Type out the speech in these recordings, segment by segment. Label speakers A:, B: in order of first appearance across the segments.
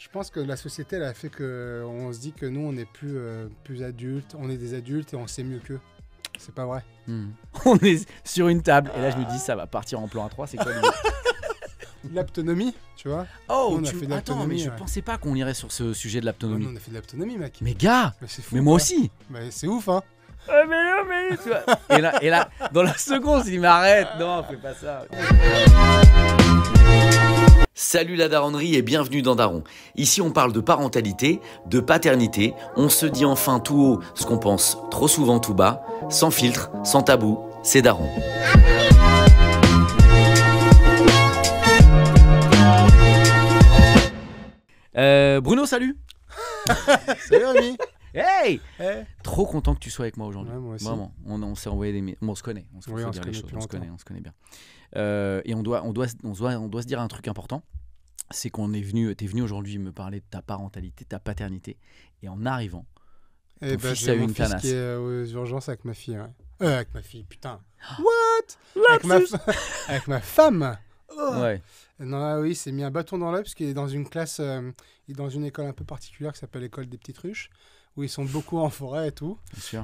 A: je pense que la société, elle a fait que on se dit que nous, on est plus, euh, plus adultes, on est des
B: adultes et on sait mieux qu'eux. C'est pas vrai. Hmm. On est sur une table et là, je me dis, ça va partir en plan A3, c'est quoi
A: L'aptonomie, tu vois Oh, tu... attends, mais je pensais
B: pas qu'on irait sur ce sujet de l'aptonomie. on a fait de l'aptonomie, mec. Mais gars, mais, fou, mais moi aussi. Mais c'est ouf, hein.
A: mais non, mais tu vois. et, là, et là, dans la
B: seconde, il m'arrête. Non, fais pas ça. Salut la daronnerie et bienvenue dans Daron. Ici on parle de parentalité, de paternité, on se dit enfin tout haut ce qu'on pense trop souvent tout bas, sans filtre, sans tabou, c'est Daron. Euh, Bruno, salut Salut Ami. Hey, Trop content que tu sois avec moi aujourd'hui. on, s'est envoyé des... on se connaît, on se, on se connaît, on se connaît bien. Euh, et on doit, on, doit, on, doit, on doit se dire un truc important c'est qu'on est venu, t'es venu aujourd'hui me parler de ta parentalité, ta paternité, et en arrivant, eh ton ben, fils eu une canasse. Qui
A: est aux urgences avec ma fille, euh, avec ma fille, putain. What avec ma, avec ma, femme. Ouais. Oh. Non, ah oui, c'est mis un bâton dans l'œil parce qu'il est dans une classe, euh, dans une école un peu particulière qui s'appelle l'école des petites ruches où ils sont beaucoup en forêt et tout.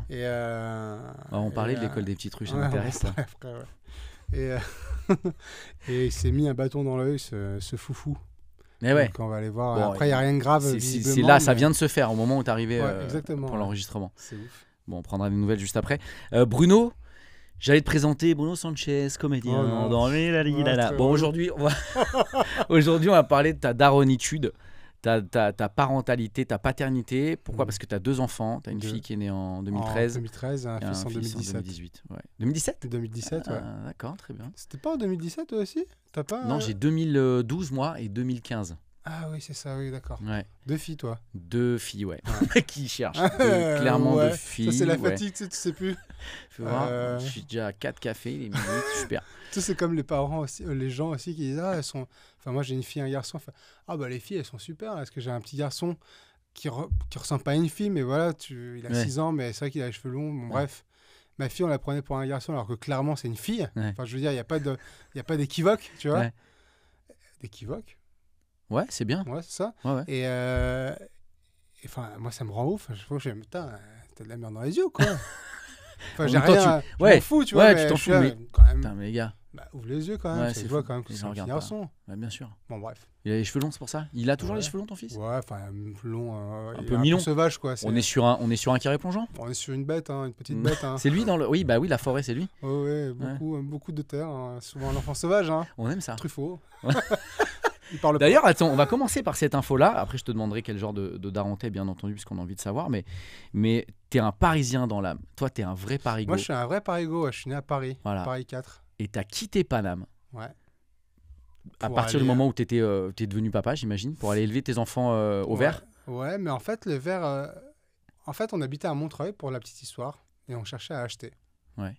A: Et ah, on parlait de l'école des petites ruches, ça ouais, et, euh, et il s'est mis un bâton dans l'œil, ce, foufou. Mais eh ouais. on va aller voir. Après, il n'y a rien de grave. C'est là, ça vient
B: de se faire au moment où tu arrivé euh, pour l'enregistrement. C'est ouf. Bon, on prendra des nouvelles juste après. Euh, Bruno, j'allais te présenter Bruno Sanchez, comédien. Oh bon, aujourd'hui, on, on va parler de ta daronitude ta, parentalité, ta paternité. Pourquoi mm. Parce que tu as deux enfants. Tu as une fille qui est née en 2013. En 2013, un, un fils, en, 2017. 2018. Ouais. 2017 2017, ah, D'accord, très bien. C'était pas
A: en 2017 toi aussi Non, euh, j'ai
B: 2012 moi et 2015.
A: Ah oui, c'est ça, oui,
B: d'accord. Deux filles, toi Deux filles, ouais. qui cherche clairement deux filles. c'est la fatigue, tu sais, plus. Euh. Je, suis déjà à quatre cafés, il est super. Tu c'est comme
A: les parents aussi, euh, les gens aussi qui disent Ah, elles sont. Enfin, moi, j'ai une fille et un garçon. Enfin, ah, bah, les filles, elles sont super. Est-ce hein, que j'ai un petit garçon qui, ressemble pas à une fille, mais voilà, tu... il a 6 ans, mais c'est vrai qu'il a les cheveux longs, bref ma fille, on la prenait pour un garçon alors que clairement c'est une fille. Enfin, je veux dire, il n'y a pas d'équivoque, tu vois. D'équivoque
B: Ouais, c'est bien. Ouais, c'est ça. Ouais,
A: ouais. Euh, et enfin, moi, ça me rend ouf. Je trouve que putain, euh, t'as de la merde dans les yeux, quoi. Enfin, j'ai rien. ouais Tu... Je fous, tu vois. Ouais, tu t'en fous, mais. Quand
B: même... Putain, mais les gars. Bah, ouvre
A: les yeux quand même. tu c'est vois quand même que c'est un garçon. bien sûr. Bon, bref.
B: Il a les cheveux longs, c'est pour ça Il a toujours les cheveux longs, ton
A: fils Ouais, enfin, long. Euh, un peu mi-long. sauvage, quoi. On, est sur
B: un, on est sur un carré plongeant
A: On est sur une bête, hein, une petite mm. bête. Hein. c'est
B: lui dans le. Oui, bah oui, la forêt, c'est lui. ouais, beaucoup, beaucoup de terre. Hein. Souvent l'enfant sauvage. Hein. On aime ça. Truffaut. D'ailleurs, attends, on va commencer par cette info-là. Après, je te demanderai quel genre de, de bien entendu, puisqu'on a envie de savoir. Mais, mais t'es un Parisien dans l'âme. Toi, t'es un vrai Parigo. Moi, je suis
A: un vrai Parigo. je suis né à Paris, voilà. Paris 4.
B: Et t'as quitté Paname. Ouais. À partir du moment euh, où t'étais, euh, devenu papa, j'imagine, pour aller élever tes enfants euh, au vert.
A: Ouais, mais en fait, le vert. Euh, en fait, on habitait à Montreuil pour la petite histoire et on cherchait à acheter. Ouais.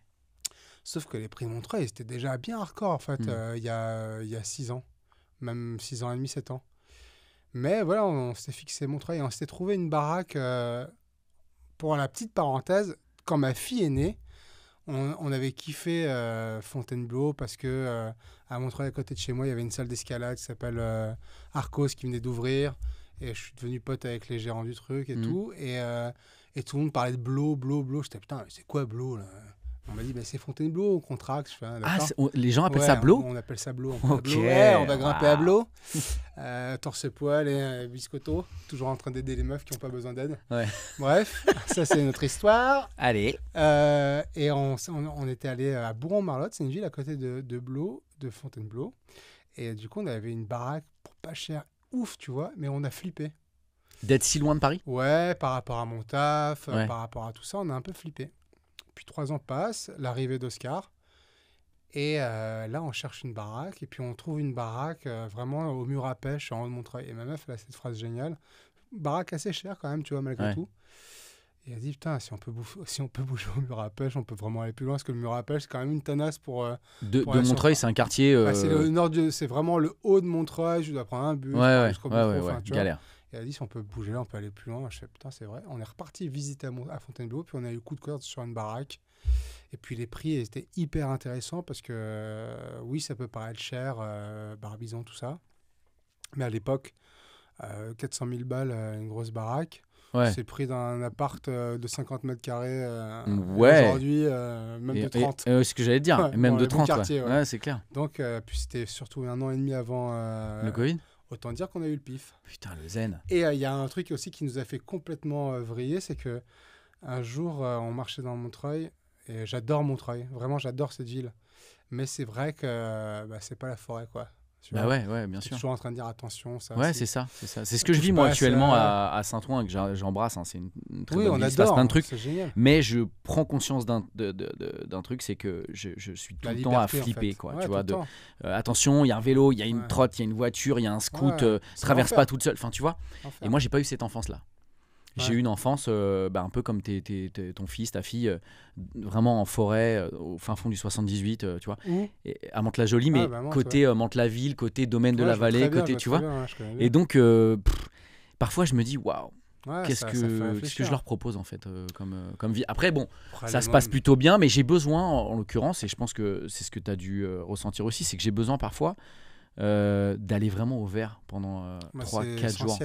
A: Sauf que les prix de Montreuil, c'était déjà bien hardcore, en fait, hmm. il y, a, y a six ans même 6 ans et demi, 7 ans. Mais voilà, on, s'est s'était fixé Montreuil et on s'était trouvé une baraque. Euh, pour la petite parenthèse, quand ma fille est née, on, avait kiffé euh, Fontainebleau parce que euh, à Montreuil, à côté de chez moi, il y avait une salle d'escalade qui s'appelle Arcos qui venait d'ouvrir. Et je suis devenu pote avec les gérants du truc et mmh. tout. Et, et, tout le monde parlait de Blo, Blo, Blo. J'étais putain, c'est quoi Blo là on m'a dit, c'est Fontainebleau hein, ah, on contract. les gens appellent ça Blo on, appelle ça Blo. On, on va grimper à Blo. Euh, torse-poil et euh, biscotto. Toujours en train d'aider les meufs qui n'ont pas besoin d'aide. Bref, ça, c'est notre histoire. Allez. Euh, et on, était allé à bourg marlotte C'est une ville à côté de, Blo, de Fontainebleau. Et du coup, on avait une baraque pour pas cher. Ouf, tu vois. Mais on a flippé.
B: D'être si loin de Paris
A: Ouais, par rapport à mon taf, par rapport à tout ça, on a un peu flippé. Puis trois ans passent, l'arrivée d'Oscar. Et euh, là, on cherche une baraque, et puis on trouve une baraque euh, vraiment au mur à pêche en haut Montreuil. Et ma meuf, elle a cette phrase géniale baraque assez chère quand même, tu vois, malgré tout. Et elle dit Putain, si on, peut bouffer, si on peut bouger au mur à pêche, on peut vraiment aller plus loin, parce que le mur à pêche, c'est quand même une tenace pour. Euh, de, Montreuil, c'est un quartier. Ah, c'est, nord c'est vraiment le haut de Montreuil, je dois prendre un bus. Ouais, ouais, ouais, ouais, ouais, galère. Et dit, si on peut bouger là, on peut aller plus loin. Je fais, putain, c'est vrai. On est reparti visiter à, Fontainebleau, puis on a eu coup de cœur sur une baraque. Et puis les prix étaient hyper intéressants parce que, euh, oui, ça peut paraître cher, euh, Barbizon, tout ça. Mais à l'époque, 400 euh, 000 balles, une grosse baraque. C'est le prix d'un appart de 50 mètres carrés mm, ouais. aujourd'hui, même de 30. C'est ce que j'allais dire, même de 30. Ouais, c'est clair. Donc, puis c'était surtout un an et demi avant le Covid. Autant dire qu'on a eu le pif. Putain, le zen. Et euh, il y a un truc aussi qui nous a fait complètement euh, vriller, c'est que un jour, euh, on marchait dans Montreuil, et j'adore Montreuil, vraiment j'adore cette ville. Mais c'est vrai que bah, c'est pas la forêt, quoi. Tu bah ouais, ouais, bien sûr. Toujours en train de dire attention, ça. Ouais, c'est ça, c'est ça. C'est ce que je vis moi actuellement à,
B: Saint-Ouen que j'embrasse. Hein. C'est une, une, Mais je prends conscience d'un truc, c'est que je, suis tout le temps à flipper, quoi. tu vois, de, euh, attention, il y a un vélo, il y a une trotte, il y a une voiture, il y a un scout, euh, traverse pas toute seule. Enfin, tu vois. Et moi, j'ai pas eu cette enfance là. J'ai eu une enfance euh, bah, un peu comme ton fils, ta fille, euh, vraiment en forêt, euh, au fin fond du 78, tu vois, mmh. et, à la jolie ah, mais bah, côté mante la ville côté domaine de la vallée, côté, tu vois. et donc, parfois, je me dis, waouh. Qu'est-ce que, que, je leur propose en fait comme, comme vie Après, bon, ça se passe plutôt bien, mais j'ai besoin en, l'occurrence, et je pense que c'est ce que tu as dû ressentir aussi, c'est que j'ai besoin parfois d'aller vraiment au vert pendant 3-4 bah, jours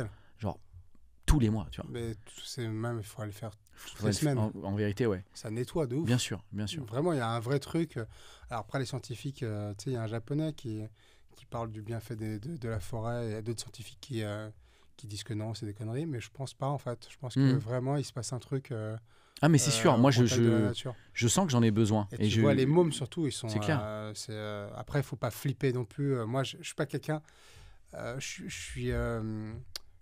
B: tous les mois, tu vois.
A: Mais c'est même, il faut le faire toutes les semaines.
B: En, vérité, ouais.
A: Ça nettoie de ouf. Bien
B: sûr, bien sûr.
A: Vraiment, il y a un vrai truc. Euh, alors après, les scientifiques, euh, tu sais, il y a un japonais qui, qui parle du bienfait de, de, la forêt, et d'autres scientifiques qui, euh, qui disent que non, c'est des conneries, mais je pense pas en fait. Je pense que hmm. vraiment, il se passe un truc.
B: ah mais c'est sûr, moi je, je, je, sens que j'en ai besoin. Et, tu je... vois les mômes surtout, ils sont. C'est clair.
A: après, faut pas flipper non plus. Moi, je, suis pas quelqu'un. je, suis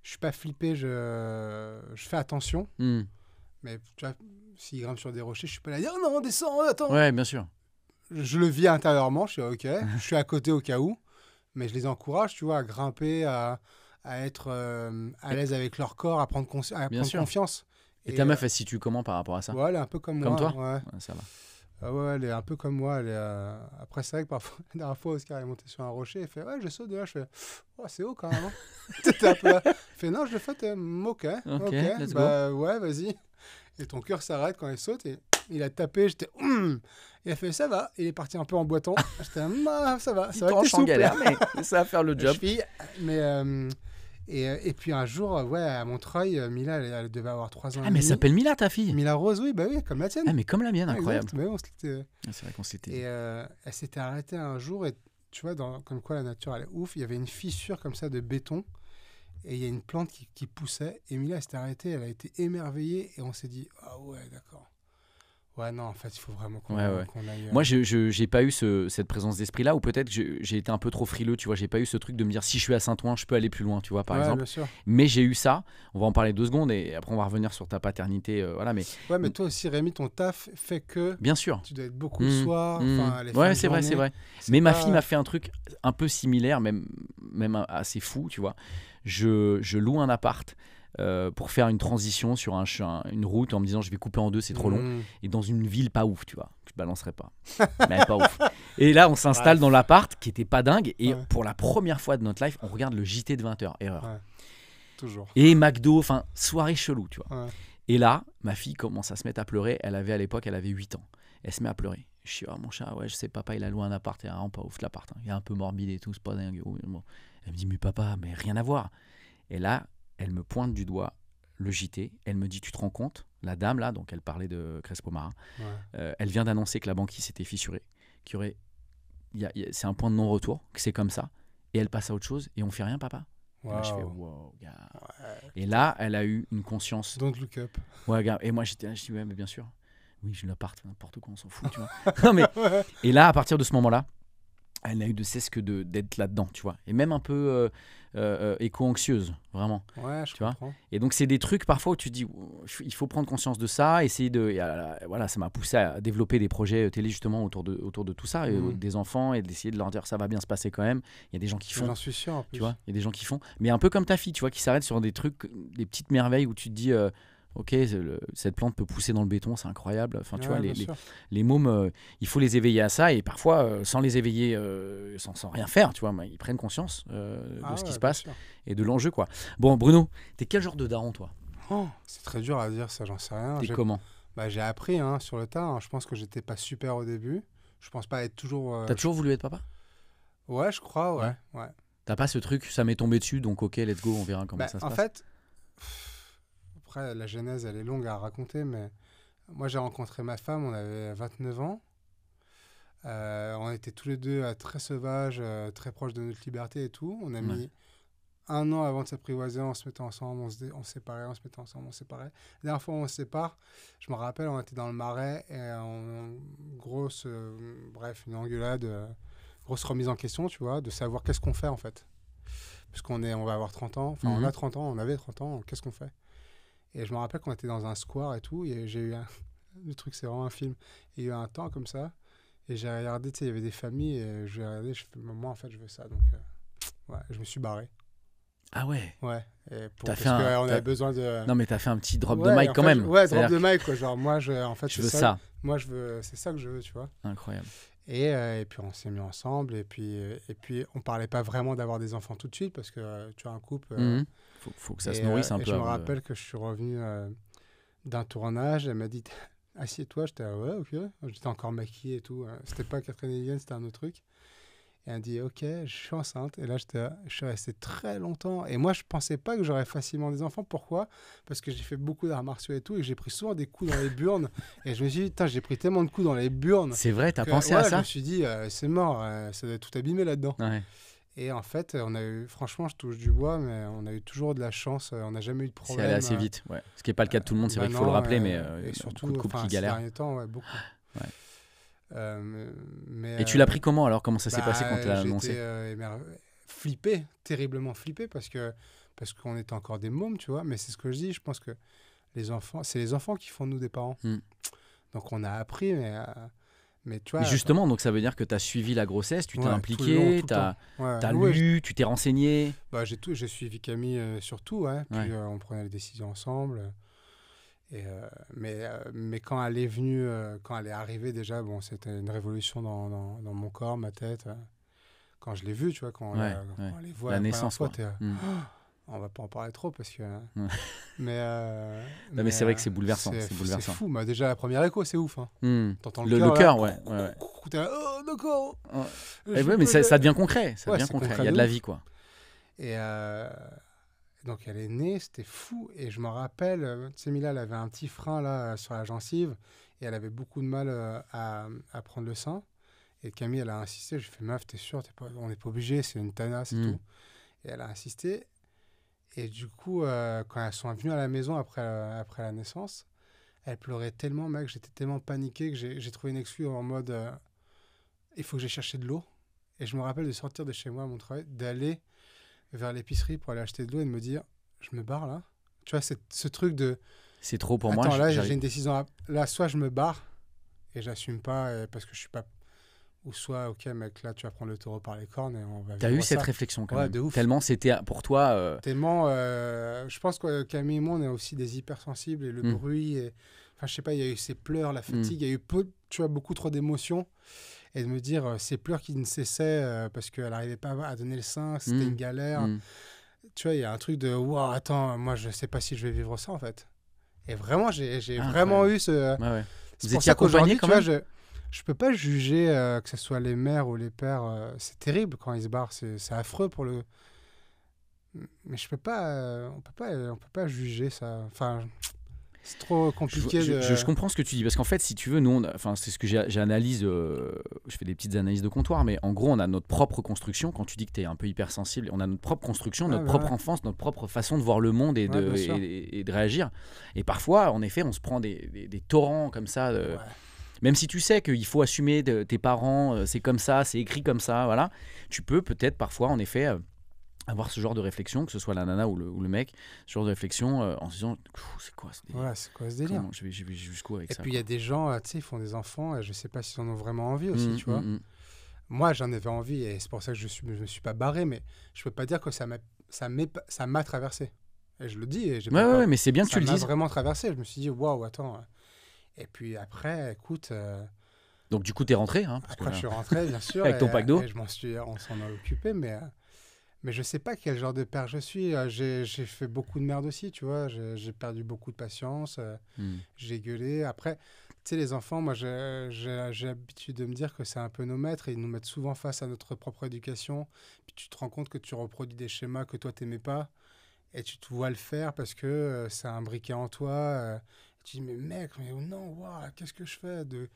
A: je suis pas flippé, je, je fais attention. Hmm. Mais tu vois, s'il grimpent sur des rochers, je suis pas là à ah dire oh non, descends, attends. Ouais, bien sûr. Je, le vis intérieurement, je suis ok, je suis à côté au cas où, mais je les encourage, tu vois, à grimper, à, à être euh, à l'aise avec leur corps, à prendre,
B: à prendre confiance. Et, ta meuf, euh, elle se situe comment par rapport à ça Voilà, un peu comme, moi. Comme toi Ça va.
A: Ah ouais, elle est un peu comme moi. Elle euh, Après, c'est vrai que parfois, la dernière fois, Oscar est monté sur un rocher et fait Ouais, je saute de là. Je fais oh, C'est haut quand même. Hein. tu un fait Non, je le fais. Hein. Ok, ok. bah, Ouais, vas-y. Et ton cœur s'arrête quand il saute et il a tapé. J'étais Hum !» Il a fait Ça va. Il est parti un peu en boiton. j'étais ah, Ça va. Ça va. en hein. galère, mais ça va faire le job. mais. Euh, euh, et, puis un jour, euh, ouais, à Montreuil, euh, Mila, elle, devait avoir 3 ans. Ah, mais elle s'appelle Mila, ta fille Mila Rose, oui, bah oui, comme la
B: tienne. Ah, mais comme la mienne, incroyable. Bah ah, c'est vrai qu'on s'était.
A: Et elle s'était arrêtée un jour, et tu vois, dans, comme quoi la nature, elle est ouf. Il y avait une fissure comme ça de béton, et il y a une plante qui, poussait. Et Mila s'était arrêtée, elle a été émerveillée, et on s'est dit, ah ouais, d'accord. Ouais, non, en fait, il faut vraiment qu'on aille. Euh, Moi,
B: je n'ai pas eu cette présence d'esprit-là, ou peut-être j'ai été un peu trop frileux, tu vois. J'ai pas eu ce truc de me dire si je suis à Saint-Ouen, je peux aller plus loin, tu vois, par exemple. Mais j'ai eu ça. On va en parler deux secondes et après, on va revenir sur ta paternité. Euh, voilà, mais... Ouais,
A: mais toi aussi, Rémi, ton taf fait que. Bien sûr. Tu dois être beaucoup le mmh. soir. Mmh. ouais, c'est vrai, c'est vrai. Mais ma fille m'a
B: fait un truc un peu similaire, même, même assez fou, tu vois. Je, je loue un appart. Euh, pour faire une transition sur un, une route en me disant je vais couper en deux, c'est trop long. Mmh. Et dans une ville pas ouf, tu vois, que je balancerai pas. mais pas ouf. Et là, on s'installe dans l'appart qui était pas dingue. Et pour la première fois de notre life, on regarde le JT de 20h. Erreur. Toujours. Et McDo, enfin, soirée chelou, tu vois. Et là, ma fille commence à se mettre à pleurer. Elle avait à l'époque, elle avait 8 ans. Elle se met à pleurer. Je suis, oh, mon chat, ouais, je sais, papa, il a loué un appart, et un pas ouf l'appart. Hein. Il est un peu morbide et tout, c'est pas dingue. Elle me dit, mais papa, mais rien à voir. Et là, elle me pointe du doigt le JT, elle me dit, tu te rends compte La dame, là, donc elle parlait de Crespo Marin, euh, elle vient d'annoncer que la banquise s'était fissurée, qu'il aurait... c'est un point de non-retour, que c'est comme ça, et elle passe à autre chose, et on fait rien, papa. Et, là, et là, elle a eu une conscience. Don't look up. et moi, j'étais, je dis, mais bien sûr. Oui, je parte n'importe quoi, on s'en fout, mais, Et là, à partir de ce moment-là, elle n'a eu de cesse que d'être là-dedans, tu vois. Et même un peu euh, euh, euh, éco-anxieuse, vraiment. Ouais, je comprends. et donc, c'est des trucs parfois où tu dis, il faut prendre conscience de ça, essayer de. Ah voilà, ça m'a poussé à développer des projets télé justement autour de, autour de tout ça, mmh. des enfants, et d'essayer de leur dire, ça va bien se passer quand même. Il y a des gens qui font. J'en suis sûr, en plus. Tu vois, il y a des gens qui font. Mais un peu comme ta fille, tu vois, qui s'arrête sur des trucs, des petites merveilles où tu te dis ok, cette plante peut pousser dans le béton, c'est incroyable. Enfin, tu vois, les, les, mômes, euh, il faut les éveiller à ça et parfois, euh, sans les éveiller, euh, sans, rien faire, tu vois, ils prennent conscience de ah ce qui se passe et de l'enjeu, quoi. Bon, Bruno, t'es quel genre de daron, toi oh, C'est très dur à dire, ça, j'en sais rien. T'es comment bah, J'ai appris
A: hein, sur le tas. Hein. Je pense que j'étais pas super au début. Je pense pas être toujours. T'as toujours voulu être papa Ouais, je crois, ouais. ouais.
B: T'as pas ce truc, ça m'est tombé dessus, donc ok, let's go, on verra comment bah, ça se passe. En
A: fait après, la genèse, elle est longue à raconter, mais moi, j'ai rencontré ma femme, on avait 29 ans. Euh, on était tous les deux euh, très sauvages, euh, très proches de notre liberté et tout. On a mis un an avant de s'apprivoiser, on se mettait ensemble, on se, on séparait, on se mettait ensemble, on se séparait. La dernière fois, on se sépare, je me rappelle, on était dans le marais et on, grosse, bref, une engueulade, grosse remise en question, tu vois, de savoir qu'est-ce qu'on fait en fait. Puisqu'on est, on va avoir 30 ans, enfin, on mmh a 30 ans, on avait 30 ans, qu'est-ce qu'on fait et je me rappelle qu'on était dans un square et tout, et j'ai eu un... Le truc, c'est vraiment un film. il y a eu un temps comme ça, et j'ai regardé, tu sais, il y avait des familles, et j'ai regardé, je fais, moi, en fait, je veux ça. Donc, euh, ouais, je me suis barré. Ah ouais Ouais. Et pour, parce fait on avait besoin de. Non, mais t'as fait un petit drop de mic quand même. Ouais, drop de mic, quoi. Genre, moi, je, en fait, je veux ça. Moi, je veux, c'est ça que je veux, tu vois. Incroyable. Et, euh, et, puis on s'est mis ensemble. Et puis, euh, et puis on parlait pas vraiment d'avoir des enfants tout de suite parce que tu as un couple. Mhm faut, faut que ça se nourrisse euh, un et peu. Je me rappelle que je suis revenu euh, d'un tournage, elle m'a dit assieds-toi, j'étais ah ouais, ok, j'étais encore maquillé et tout. Hein. C'était pas Catherine Hélène, c'était un autre truc. Et elle m'a dit ok, je suis enceinte. Et là, je suis resté très longtemps. Et moi, je pensais pas que j'aurais facilement des enfants. Pourquoi Parce que j'ai fait beaucoup d'arts martiaux et tout, et j'ai pris souvent des coups dans les burnes. et je me suis dit putain, j'ai pris tellement de coups dans les burnes. C'est vrai, t'as pensé à ça Je me suis dit euh, c'est mort, ça doit être tout abîmé là-dedans. Ouais. Et en fait, on a eu, franchement, je touche du bois, mais on a eu toujours de la chance. Euh, on n'a jamais eu de problème. C'est allé assez euh. vite, ouais. Ce qui n'est pas le cas de tout le monde, c'est bah vrai qu'il faut le rappeler, mais euh, surtout, beaucoup de couples qui galèrent. Ces temps, beaucoup. et tu l'as pris comment alors Comment ça s'est passé bah, quand tu l'as annoncé Flippé, terriblement flippé, parce que parce qu'on était encore des mômes, tu vois. Mais c'est ce que je dis, je pense que les enfants, c'est les enfants qui font nous des parents. Hmm. Donc on a appris, mais mais justement,
B: donc ça veut dire que tu as suivi la grossesse, tu t'es impliqué, tu as, lu, tu t'es renseigné.
A: Bah, j'ai tout, j'ai suivi Camille euh, surtout, hein. puis euh, on prenait les décisions ensemble. Et, euh, mais, mais quand elle est venue, quand elle est arrivée déjà, bon, c'était une révolution dans, dans, mon corps, ma tête. Quand je l'ai vue, tu vois, quand, on, les voit la, naissance, hmm. ah on va pas en parler trop parce que. Euh, mais, mais. c'est vrai euh, que c'est bouleversant. C'est fou. Bah, déjà, la première écho, c'est ouf. Hein. Hmm. T'entends le, cœur. ouais. Eh ouais, oh, d'accord. Ouais. mais ça, ça, devient concret. Ça devient concret. Il y a de la vie, quoi. Et euh, donc, elle est née, c'était fou. Et je me rappelle, tu elle avait un petit frein là sur la gencive et elle avait beaucoup de mal à, à, prendre le sang. Et Camille, elle a insisté. Je fais, meuf, t'es sûr es pas, on n'est pas obligé, c'est une tana, c'est hmm. tout. Et elle a insisté. Et du coup, euh, quand elles sont venues à la maison après, euh, après la naissance, elles pleuraient tellement, mec, j'étais tellement paniqué que j'ai trouvé une excuse en mode euh, il faut que j'aille chercher de l'eau. Et je me rappelle de sortir de chez moi à mon travail, d'aller vers l'épicerie pour aller acheter de l'eau et de me dire je me barre là. Tu vois, ce truc de. C'est trop pour moi. là, j'ai une décision. Là, soit je me barre et j'assume pas parce que je suis pas ou soit ok mec là tu vas prendre le taureau par les cornes et on va t'as eu cette réflexion quand même
B: tellement c'était pour toi euh, tellement euh,
A: je pense que Camille et moi on est aussi des hypersensibles et le hmm. bruit enfin je sais pas il y a eu ces pleurs la hmm. fatigue il y a eu tu as beaucoup trop d'émotions et de me dire euh, ces pleurs qui ne cessaient parce qu'elle n'arrivait pas à donner le sein hmm. c'était une galère tu vois il y a un truc de waouh attends moi je sais pas si je vais vivre ça en fait et vraiment j'ai vraiment eu ce ouais, ouais. vous étiez accompagné quand même je peux pas juger euh, que ce soit les mères ou les pères. Euh, c'est terrible quand ils se barrent, c'est affreux pour le. Mais je peux pas, euh, on peut pas, on peut pas juger ça. Enfin. C'est trop compliqué. Je, de... je, comprends
B: ce que tu dis parce qu'en fait, si tu veux, nous, enfin, c'est ce que j'analyse. je fais des petites analyses de comptoir, mais en gros, on a notre propre construction. Quand tu dis que tu es un peu hypersensible, on a notre propre construction, notre bah propre enfance, notre propre façon de voir le monde et, de, et, de réagir. Et parfois, en effet, on se prend des, des, torrents comme ça même si tu sais qu'il faut assumer de, tes parents, euh, c'est comme ça, c'est écrit comme ça, voilà, tu peux peut-être parfois, en effet, euh, avoir ce genre de réflexion, que ce soit la nana ou le, mec, ce genre de réflexion euh, en se disant c'est quoi ce délire, quoi, ce délire Je vais, jusqu'où avec ça Et puis il y
A: a des gens, tu sais, ils font des enfants, je sais pas s'ils en ont vraiment envie aussi, mmh, tu vois. Mmh, mmh. Moi, j'en avais envie et c'est pour ça que je ne me suis pas barré, mais je peux pas dire que ça m'a traversé. Et je le dis. Et ouais, pas ouais, mais c'est bien que tu le dises. vraiment traversé. Je me suis dit, waouh, attends, et puis après, écoute. Euh,
B: Donc du coup, tu es rentré hein, parce que je suis rentré, bien sûr. Avec ton pack d'eau. Je
A: m'en suis, on s'en a occupé, mais, mais je sais pas quel genre de père je suis. Euh, j'ai, fait beaucoup de merde aussi, tu vois. J'ai, perdu beaucoup de patience. Euh, hmm. J'ai gueulé. Après, tu sais, les enfants, moi, j'ai, l'habitude de me dire que c'est un peu nos maîtres. Et ils nous mettent souvent face à notre propre éducation. Puis tu te rends compte que tu reproduis des schémas que toi, t'aimais pas. Et tu te vois le faire parce que c'est imbriqué en toi tu dis, mais mec, mais non, qu'est-ce que je fais de,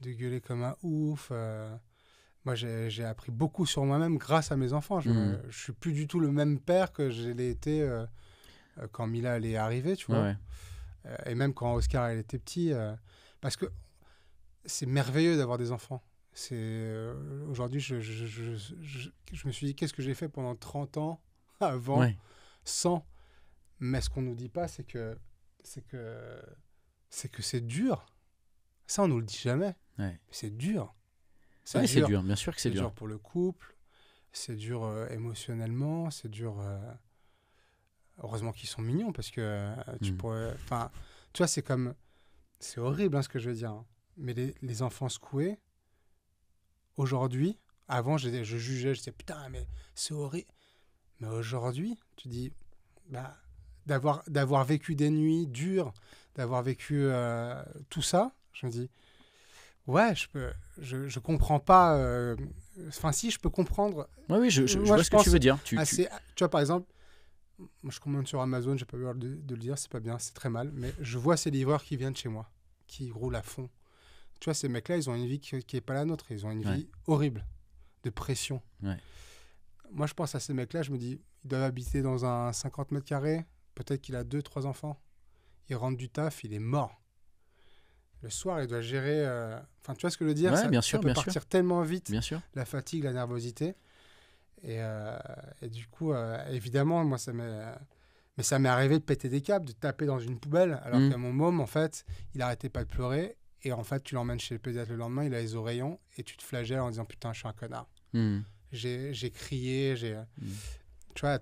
A: de gueuler comme un ouf euh. Moi, j'ai appris beaucoup sur moi-même grâce à mes enfants. Je, ne mhm. suis plus du tout le même père que j'ai été euh, euh, quand Mila est arrivée. tu vois. et même quand Oscar elle était petit. parce que c'est merveilleux d'avoir des enfants. C'est Aujourd'hui, je, je, je, je, me suis dit, qu'est-ce que j'ai fait pendant 30 ans avant, 100 sans Mais ce qu'on ne nous dit pas, c'est que c'est que c'est que c'est dur. Ça, on nous le dit jamais. C'est dur.
B: C'est dur. bien sûr que c'est dur. dur.
A: pour le couple, c'est dur euh, émotionnellement, c'est dur. Euh, heureusement qu'ils sont mignons parce que euh, tu hmm. pourrais. Enfin, tu vois, c'est comme. C'est horrible hein, ce que je veux dire. Hein. Mais les, les, enfants secoués, aujourd'hui, avant, je, je jugeais, je disais putain, mais c'est horrible. Mais aujourd'hui, tu dis, bah, d'avoir vécu des nuits dures, d'avoir vécu euh, tout ça. Je me dis, ouais, je peux, je, comprends pas. Euh, enfin, si, je peux comprendre. Oui, oui, je, vois ce que tu veux dire. Tu, vois, par exemple, je commande sur Amazon, j'ai pas peur de, de le dire, c'est pas bien, c'est très mal, mais je vois ces livreurs qui viennent chez moi, qui roulent à fond. Tu vois, ces mecs-là, ils ont une vie qui est pas la nôtre, ils ont une vie horrible, de pression. Moi, je pense à ces mecs-là, je me dis, ils doivent habiter dans un 50 mètres carrés, peut-être qu'il a deux, trois enfants il rentre du taf, il est mort. Le soir, il doit gérer. Euh, enfin, tu vois ce que je veux dire ça, bien peut partir tellement vite. Bien sûr. La fatigue, la nervosité. Et, euh, du coup, euh, évidemment, moi, ça m'est. Mais ça m'est arrivé de péter des câbles, de taper dans une poubelle, alors mmh. que mon môme, en fait, il arrêtait pas de pleurer. Et en fait, tu l'emmènes chez le pédiatre le lendemain, il a les oreillons, et tu te flagelles en disant Putain, je suis un connard. Mmh. J'ai crié, j'ai. Mmh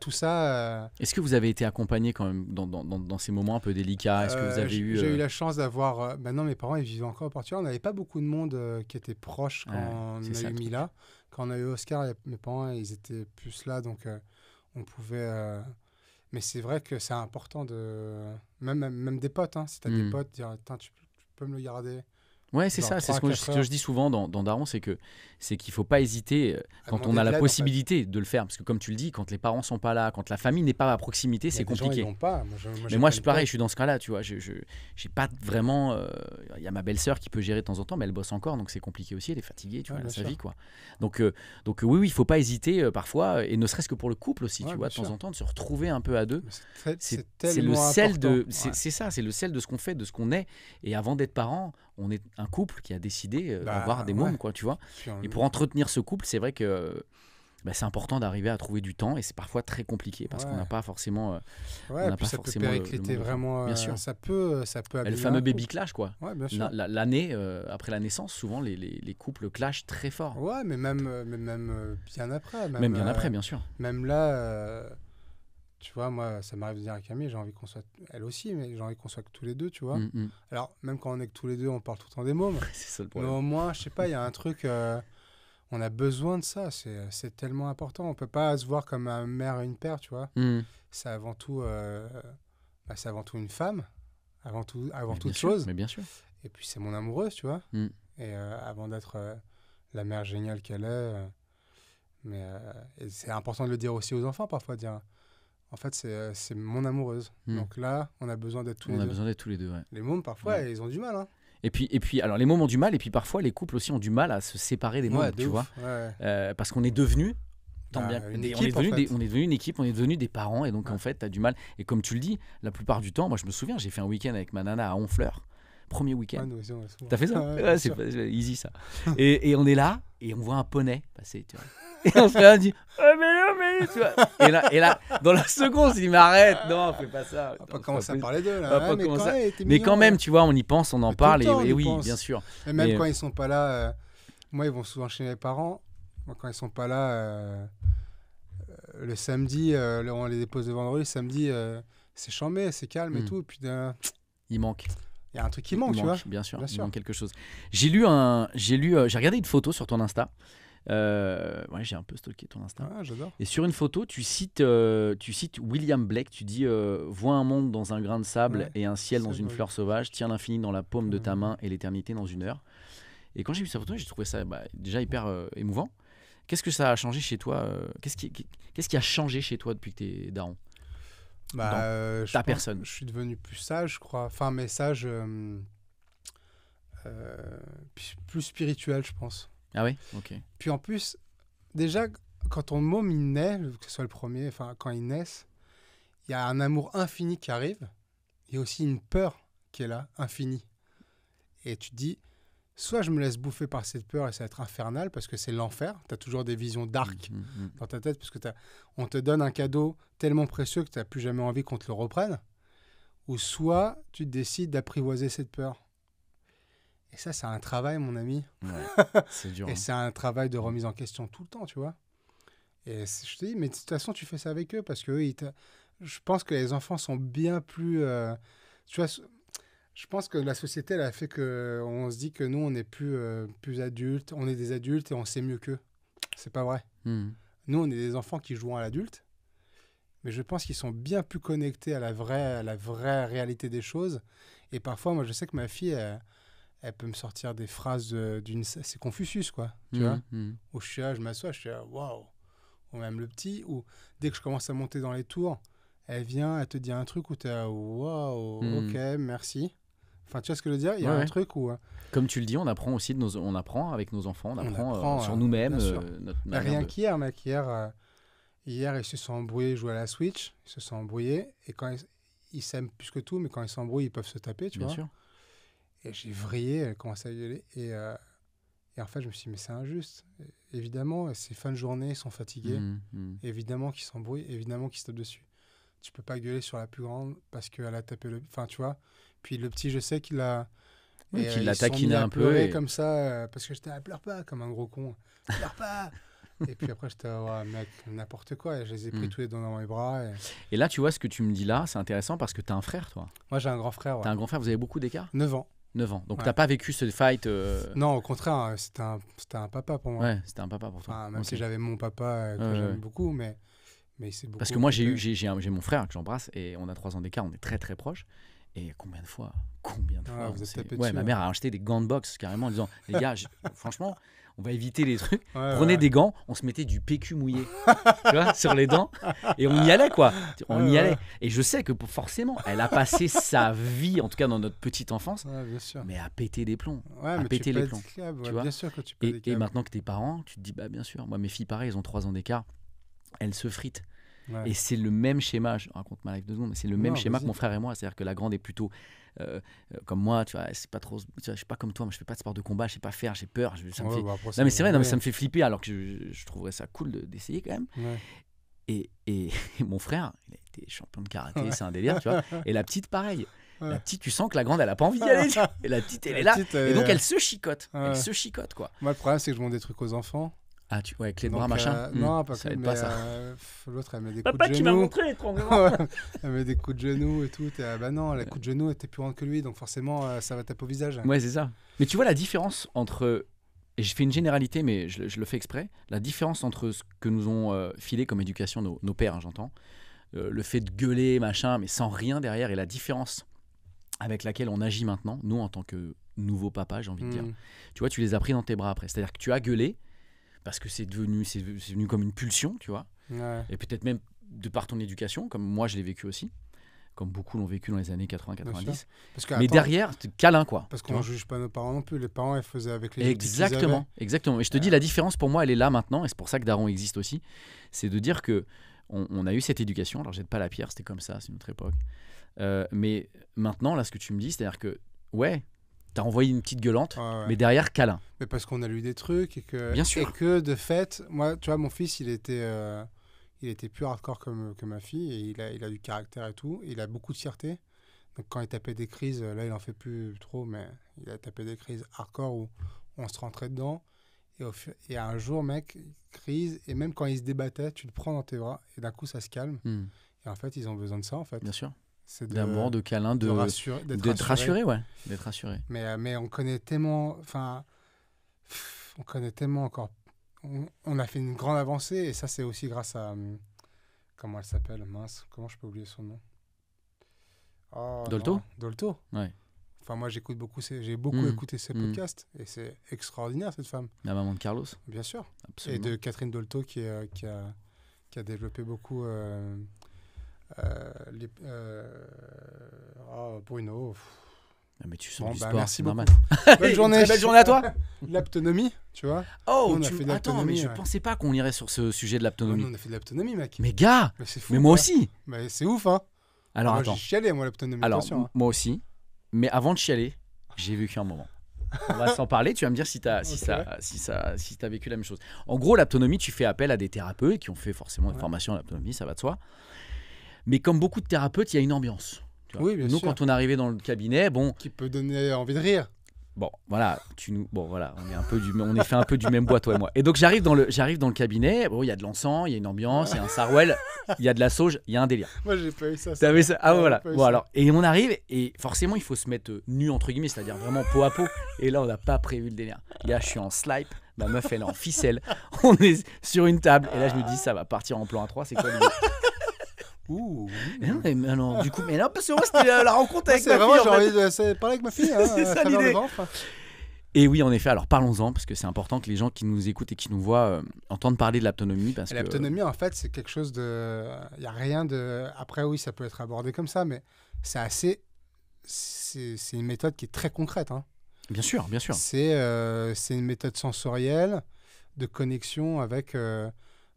B: tout ça. Euh, Est-ce que vous avez été accompagné quand même dans, ces moments un peu délicats Est-ce que vous euh, avez eu. J'ai eu euh, la
A: chance d'avoir. Maintenant, bah mes parents, ils vivaient encore au Portugal. On n'avait pas beaucoup de monde qui était proche quand on a eu Mila. Quand on a eu Oscar, mes parents, ils étaient plus là. Donc, on pouvait. Mais c'est vrai que c'est important de. Même, même des potes, hein, si t'as des hmm. potes, dire tu, peux me le garder. Ouais, c'est ça, c'est ce, que je dis
B: souvent dans, Daron, c'est que c'est qu'il faut pas hésiter euh, quand on a la possibilité de le faire, parce que comme tu le dis, quand les parents sont pas là, quand la famille n'est pas à proximité, c'est compliqué.
A: mais moi, je suis pareil, je suis dans
B: ce cas-là, tu vois, je j'ai pas vraiment. Euh, il y a ma belle-sœur qui peut gérer de temps en temps, mais elle bosse encore, donc c'est compliqué aussi. Elle est fatiguée, tu vois, sa vie quoi. Donc euh, donc oui, oui, il faut pas hésiter parfois, et ne serait-ce que pour le couple aussi, tu vois, de temps en temps, de se retrouver un peu à deux. C'est le sel de, c'est ça, c'est le sel de ce qu'on fait, de ce qu'on est, et avant d'être parent on est un couple qui a décidé euh, bah, d'avoir des mômes, quoi, tu vois. Et pour entretenir ce couple, c'est vrai que bah, c'est important d'arriver à trouver du temps et c'est parfois très compliqué parce qu'on n'a pas forcément. Euh, on n'a pas forcément. Euh, vraiment. Bien sûr. Ça
A: peut, ça peut. le fameux baby clash, quoi.
B: L'année après la naissance, souvent les, couples clashent très fort. Ouais, mais même, même bien
A: après. Même, bien après, bien sûr. Même là tu vois, moi, ça m'arrive de dire à Camille, j'ai envie qu'on soit, elle aussi, mais j'ai envie qu'on soit que tous les deux, tu vois. Mm, mm. Alors, même quand on est que tous les deux, on parle tout le temps des mômes.
B: c'est ça le Mais au
A: moins, je sais pas, il y a un truc, euh, on a besoin de ça, c'est tellement important. On peut pas se voir comme un mère et une père, tu vois. Mm. C'est avant tout, euh, bah, c'est avant tout une femme, avant tout, avant toute chose. Mais bien sûr. Et puis, c'est mon amoureuse, tu vois. Et euh, avant d'être la mère géniale qu'elle est, mais c'est important de le dire aussi aux enfants parfois, dire en fait, c'est euh, mon amoureuse. Hmm. Donc là, on a besoin d'être tous, les deux. On a besoin d'être
B: tous les deux, Les
A: mômes, parfois, hmm. ils ont du mal. Hein.
B: Et puis, et puis, alors les mômes ont du mal, et puis parfois les couples aussi ont du mal à se séparer des mômes, tu vois. Euh, parce qu'on est devenu tant bah, bien, on, est devenu une équipe, on est devenu des parents, et donc en fait, tu as du mal. Et comme tu le dis, la plupart du temps, moi je me souviens, j'ai fait un week-end avec ma nana à Honfleur premier week-end. T'as fait ça C'est easy ça. et, on est là et on voit un poney passer. Et on se dit oh, mais mais et là, et là, dans la seconde, il m'arrête. Non, fais pas ça. On va pas commencer à parler d'eux, là. mais, quand, même, tu vois, on y pense, on en parle. et, oui, bien sûr. Et même quand ils
A: sont pas là, euh, moi, ils vont souvent chez mes parents. Moi, quand ils sont pas là, euh, euh, le samedi, on les dépose le vendredi. Le samedi, c'est chambé, c'est calme et hmm. tout. puis, il manque. Il y a un truc qui manque, tu vois. Bien sûr, bien sûr. Il manque
B: quelque chose. J'ai lu un, j'ai lu, j'ai regardé une photo sur ton Insta. Euh, ouais, j'ai un peu stocké ton instinct. Ah, j'adore. Et sur une photo, tu cites, euh, tu cites William Blake. Tu dis euh, Vois un monde dans un grain de sable et un ciel dans une fleur sauvage. Tiens l'infini dans la paume de ta mmh. main et l'éternité dans une heure. Et quand j'ai vu cette photo, j'ai trouvé ça bah, déjà hyper émouvant. Qu'est-ce que ça a changé chez toi Qu'est-ce qui, qu'est-ce qui a changé chez toi depuis que t'es daron bah, ta personne. Je suis
A: devenu plus sage, je crois. Enfin, mais sage. plus spirituel, je pense. Ah oui Ok. Puis en plus, déjà, quand ton môme il naît, que ce soit le premier, enfin quand il naissent, il y a un amour infini qui arrive, il y a aussi une peur qui est là, infinie. Et tu dis, soit je me laisse bouffer par cette peur et ça va être infernal parce que c'est l'enfer, tu as toujours des visions d'arc mm, mm, mm. dans ta tête parce que on te donne un cadeau tellement précieux que tu n'as plus jamais envie qu'on te le reprenne, ou soit tu décides d'apprivoiser cette peur ça, c'est un travail, mon ami. c'est dur. et hein. c'est un travail de remise en question tout le temps, tu vois. Et je te dis, mais de toute façon, tu fais ça avec eux parce que eux, je pense que les enfants sont bien plus. Euh, tu vois, je pense que la société, elle a fait qu'on se dit que nous, on est plus, euh, plus adultes, on est des adultes et on sait mieux qu'eux. C'est pas vrai. Hmm. Nous, on est des enfants qui jouent à l'adulte, mais je pense qu'ils sont bien plus connectés à la vraie, la vraie réalité des choses. Et parfois, moi, je sais que ma fille, elle peut me sortir des phrases euh, d'une. C'est Confucius, quoi. Tu mmh, vois mmh. Au je m'assois, je suis là, ah, waouh Ou même le petit, ou dès que je commence à monter dans les tours, elle vient, elle te dit un truc où tu es ah, waouh, mmh. ok, merci. Enfin, tu vois ce que je veux dire Il y a un
B: truc où. Hein. Comme tu le dis, on apprend aussi on apprend avec nos enfants, on euh, apprend, sur hein, nous-mêmes. Euh, rien
A: qu'hier, mec, hier, hier, ils se sont embrouillés, jouer à la Switch, ils se sont embrouillés, et quand ils s'aiment plus que tout, mais quand ils s'embrouillent, ils peuvent se taper, tu vois j'ai vrillé, elle commençait à gueuler. Et, euh, et, en fait, je me suis dit, mais c'est injuste. évidemment, ces fins de journée sont fatigués. Mmh, mmh. Évidemment qu'ils s'embrouillent, évidemment qu'ils se tapent dessus. Tu peux pas gueuler sur la plus grande parce qu'elle a tapé le. Enfin, tu vois. Puis le petit, je sais qu'il a. qu'il l'a euh, taquiné un peu. Et... comme ça, euh, parce que j'étais à pleure pas, comme un gros con. Pleure pas Et puis après, j'étais, ouais, oh, mec, n'importe quoi. Et je les ai pris mmh. tous les deux dans mes bras.
B: Et... là, tu vois, ce que tu me dis là, c'est intéressant parce que tu as un frère, toi. Moi, j'ai un grand frère. Tu as un grand frère, vous avez beaucoup d'écart 9 ans. 9 ans. Donc, tu t'as pas vécu ce fight euh, Non,
A: au contraire, euh, c'était un, papa pour moi. Ouais, c'était un papa pour toi. même si j'avais mon papa euh, que j'aime beaucoup, mais, mais c'est Parce que moi, j'ai eu,
B: j'ai mon frère que j'embrasse et on a trois ans d'écart, on est très très proches. Et combien de fois Combien de ah, fois ma hein. mère a acheté des gants de boxe carrément en disant Les gars, franchement, on va éviter les trucs. Prenez des gants, on se mettait du PQ mouillé sur les dents et on y allait quoi. On y allait. Et je sais que forcément, elle a passé sa vie, en tout cas dans notre petite enfance, mais à péter des plombs. à péter les plombs. tu vois que tu et, et, maintenant que tes parents, tu te dis, bah bien sûr, moi mes filles pareil, elles ont trois ans d'écart, elles se fritent. Et c'est le même schéma, je raconte mal avec deux secondes, mais c'est le même schéma que mon frère et moi, c'est-à-dire que la grande est plutôt euh, euh, comme moi, tu vois, c'est pas trop, tu vois, je suis pas comme toi, moi je fais pas de sport de combat, je sais pas faire, j'ai peur. ça me fait... Bah, non mais c'est vrai, non, mais ça me fait flipper alors que je, je trouverais ça cool d'essayer quand même. Et, et, mon frère, il a été champion de karaté, c'est un délire, tu vois. Et la petite, pareil. La petite, tu sens que la grande, elle a pas envie d'y aller. Et la petite, elle est là. et donc, elle se chicote. Elle se chicote, quoi.
A: Moi, le problème, c'est que je montre des trucs aux enfants. Ah, tu... ouais, avec les bras, machin euh, hmm. Non, pas, comme ça. Euh, l'autre, elle met des coups de genoux. Papa, tu m'as montré les Elle met des coups de genoux et tout. Et, ah bah non, les coups de genoux était plus grands que lui, donc forcément, euh, ça va taper au visage. Ouais, c'est ça.
B: Mais tu vois la différence entre et je fais une généralité, mais je, le fais exprès, la différence entre ce que nous ont filé comme éducation nos, pères, hein, j'entends, le fait de gueuler, machin, mais sans rien derrière, et la différence avec laquelle on agit maintenant, nous en tant que nouveau papa, j'ai envie de dire. Hmm. Tu vois, tu les as pris dans tes bras après. C'est-à-dire que tu as gueulé, parce que c'est devenu, c'est devenu comme une pulsion, tu vois. Et peut-être même de par ton éducation, comme moi je l'ai vécu aussi, comme beaucoup l'ont vécu dans les années 80-90. Mais derrière, tu câlin, quoi. Parce qu'on ne
A: juge pas nos parents non plus. Les parents, ils faisaient avec les Exactement,
B: exactement. Et je te dis, la différence pour moi, elle est là maintenant, et c'est pour ça que Daron existe aussi. C'est de dire que on, a eu cette éducation. Alors, jette pas la pierre, c'était comme ça, c'est notre époque. Euh, mais maintenant, là, ce que tu me dis, c'est-à-dire que, ouais, t'as envoyé une petite gueulante, mais derrière, câlin. Mais parce
A: qu'on a lu des trucs et que. Bien sûr. Et que de fait, moi, tu vois, mon fils, il était. Euh, il était plus hardcore comme, que ma fille et il a, il a du caractère et tout. il a beaucoup de fierté. Donc quand il tapait des crises, là il en fait plus trop, mais il a tapé des crises hardcore où on se rentrait dedans. Et, au fur... et un jour, mec, crise, et même quand il se débattait, tu le prends dans tes bras et d'un coup ça se calme. Hmm. Et en fait, ils ont besoin de ça en fait. Bien sûr c'est d'amour, de, câlin, de, d'être rassuré. ouais, d'être rassuré. Mais euh, mais on connaît tellement, enfin, on connaît tellement encore. On, a fait une grande avancée et ça c'est aussi grâce à hum, comment elle s'appelle, mince, comment je peux oublier son nom. Oh, Dolto. Dolto. Ouais. Enfin, moi, j'écoute beaucoup, j'ai beaucoup mmh. écouté ses mmh. podcasts et c'est extraordinaire cette femme. La maman de Carlos. Bien sûr. Absolument. Et de Catherine Dolto qui, euh, qui, a, qui a développé beaucoup euh, euh, euh, ah, Bruno.
B: Ah, mais tu sens du bah, sport, normal. Bonne journée. belle journée à toi.
A: L'aptonomie, tu vois. Oh, on a attends, mais je pensais
B: pas qu'on irait sur ce sujet de l'aptonomie. on a
A: fait de l'aptonomie, mec. Mais gars, mais, bah, fou, mais moi aussi. Mais bah, c'est ouf, hein. Alors attends. moi, l'aptonomie. Alors, hein.
B: moi aussi. Mais avant de chialer, j'ai vécu un moment. On va s'en parler, tu vas me dire si, as, si, ça, si, ça, si as vécu la même chose. En gros, l'aptonomie, tu fais appel à des thérapeutes qui ont fait forcément une formation en aptonomie, ça va de soi. Mais comme beaucoup de thérapeutes, il y a une ambiance. Oui, bien Nous, quand on arrivait dans le cabinet, bon. Qui peut donner envie de rire. Bon, voilà, tu nous, bon, voilà, on est un peu du, on est fait un peu du même bois toi et moi. Et donc j'arrive dans le, j'arrive dans le cabinet. Bon, il y a de l'encens, il y a une ambiance, il y a un sarouel, il y a de la sauge, il y a un délire. Moi j'ai
A: pas eu ça. ça. Ah voilà. Bon alors,
B: et on arrive et forcément il faut se mettre euh, nu entre guillemets, c'est-à-dire vraiment peau à peau. Et là on n'a pas prévu le délire. Là je suis en slipe, ma meuf elle est en ficelle, on est sur une table et là je me dis ça va partir en plan A3, c'est quoi le Ouh. Mais non, du coup, mais parce que c'était la, rencontre avec ma fille. J'ai envie de parler avec ma fille. Hein, et oui, en effet, alors parlons-en, parce que c'est important que les gens qui nous écoutent et qui nous voient euh, entendent parler de l'autonomie. Parce l'autonomie,
A: en fait, c'est quelque chose de. Il n'y a rien de. Après, oui, ça peut être abordé comme ça, mais c'est assez. C'est une méthode qui est très concrète. Hein.
B: Bien sûr, bien sûr. C'est
A: euh, une méthode sensorielle de connexion avec. Euh,